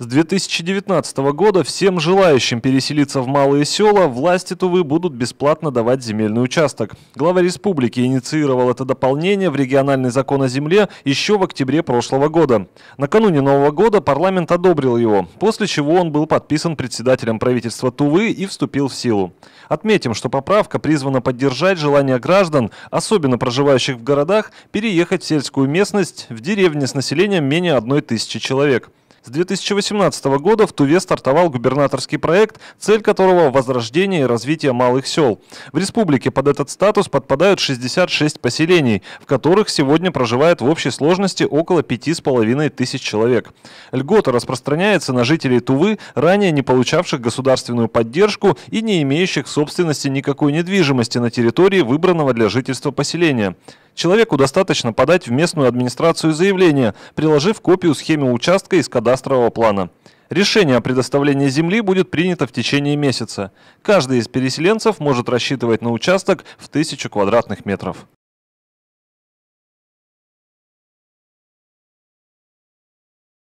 С 2019 года всем желающим переселиться в малые села власти Тувы будут бесплатно давать земельный участок. Глава республики инициировал это дополнение в региональный закон о земле еще в октябре прошлого года. Накануне Нового года парламент одобрил его, после чего он был подписан председателем правительства Тувы и вступил в силу. Отметим, что поправка призвана поддержать желание граждан, особенно проживающих в городах, переехать в сельскую местность в деревне с населением менее одной тысячи человек. С 2018 года в Туве стартовал губернаторский проект, цель которого – возрождение и развитие малых сел. В республике под этот статус подпадают 66 поселений, в которых сегодня проживает в общей сложности около 5,5 тысяч человек. Льгота распространяется на жителей Тувы, ранее не получавших государственную поддержку и не имеющих в собственности никакой недвижимости на территории выбранного для жительства поселения. Человеку достаточно подать в местную администрацию заявление, приложив копию схемы участка из кадастрового плана. Решение о предоставлении земли будет принято в течение месяца. Каждый из переселенцев может рассчитывать на участок в 1000 квадратных метров.